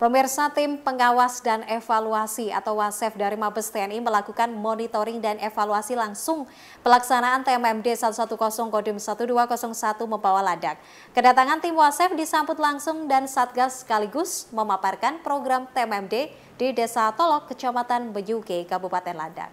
Pemirsa tim pengawas dan evaluasi atau WASEF dari Mabes TNI melakukan monitoring dan evaluasi langsung pelaksanaan TMMD 110 Kodim 1201 membawa ladak. Kedatangan tim WASEF disambut langsung dan Satgas sekaligus memaparkan program TMMD di Desa Tolok, Kecamatan Bejuke, Kabupaten Ladak.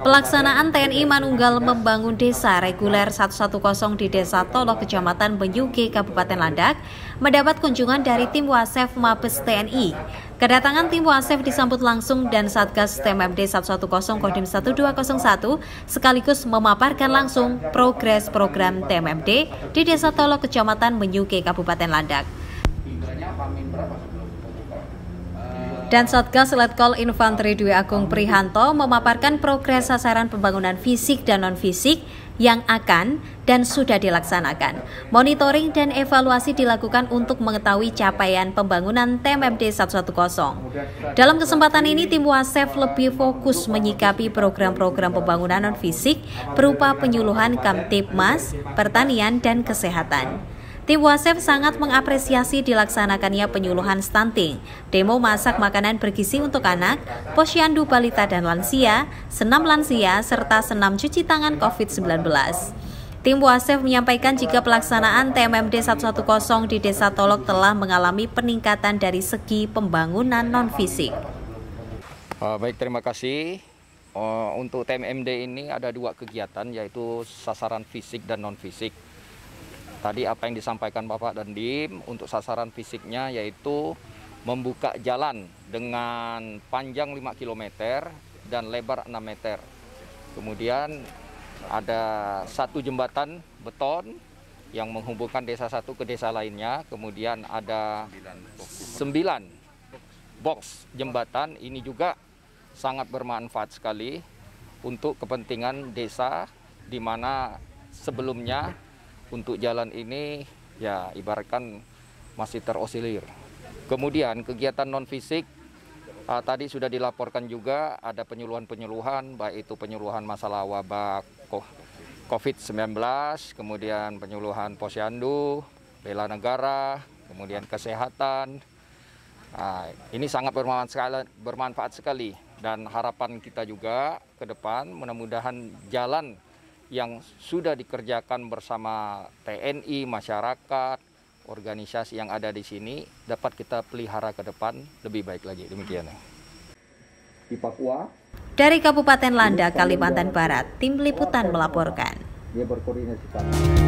Pelaksanaan TNI Manunggal membangun desa reguler 110 di Desa Tolok, Kecamatan Benyuge Kabupaten Landak, mendapat kunjungan dari tim Wasef Mabes TNI. Kedatangan tim Wasef disambut langsung dan Satgas TMMD 110 Kodim 1201 sekaligus memaparkan langsung progres program TMMD di Desa Tolok, Kecamatan Benyugi, Kabupaten Landak dan Satgas Letkol Infanteri Dwi Agung Prihanto memaparkan progres sasaran pembangunan fisik dan non-fisik yang akan dan sudah dilaksanakan. Monitoring dan evaluasi dilakukan untuk mengetahui capaian pembangunan TMMD 110. Dalam kesempatan ini, tim Wasef lebih fokus menyikapi program-program pembangunan non-fisik berupa penyuluhan Kamtipmas, pertanian, dan kesehatan. Tim Wasef sangat mengapresiasi dilaksanakannya penyuluhan stunting, demo masak makanan bergizi untuk anak, posyandu balita dan lansia, senam lansia, serta senam cuci tangan COVID-19. Tim Wasef menyampaikan jika pelaksanaan TMMD 110 di Desa Tolok telah mengalami peningkatan dari segi pembangunan non-fisik. Ah, baik, terima kasih. Ah, untuk TMMD ini ada dua kegiatan, yaitu sasaran fisik dan non-fisik. Tadi apa yang disampaikan Bapak dan Dim untuk sasaran fisiknya yaitu membuka jalan dengan panjang 5 km dan lebar 6 meter. Kemudian ada satu jembatan beton yang menghubungkan desa satu ke desa lainnya. Kemudian ada sembilan box jembatan. Ini juga sangat bermanfaat sekali untuk kepentingan desa di mana sebelumnya untuk jalan ini ya ibaratkan masih terosilir. Kemudian kegiatan non fisik uh, eh, tadi sudah dilaporkan juga ada penyuluhan-penyuluhan baik itu penyuluhan masalah wabah COVID-19, kemudian penyuluhan posyandu, bela negara, kemudian kesehatan. Nah, ini sangat bermanfaat sekali, bermanfaat sekali dan harapan kita juga ke depan mudah-mudahan jalan yang sudah dikerjakan bersama TNI, masyarakat, organisasi yang ada di sini dapat kita pelihara ke depan lebih baik lagi. Demikian. Di Papua. Dari Kabupaten Landa, Kalimantan Barat, tim liputan melaporkan. Dia berkoordinasi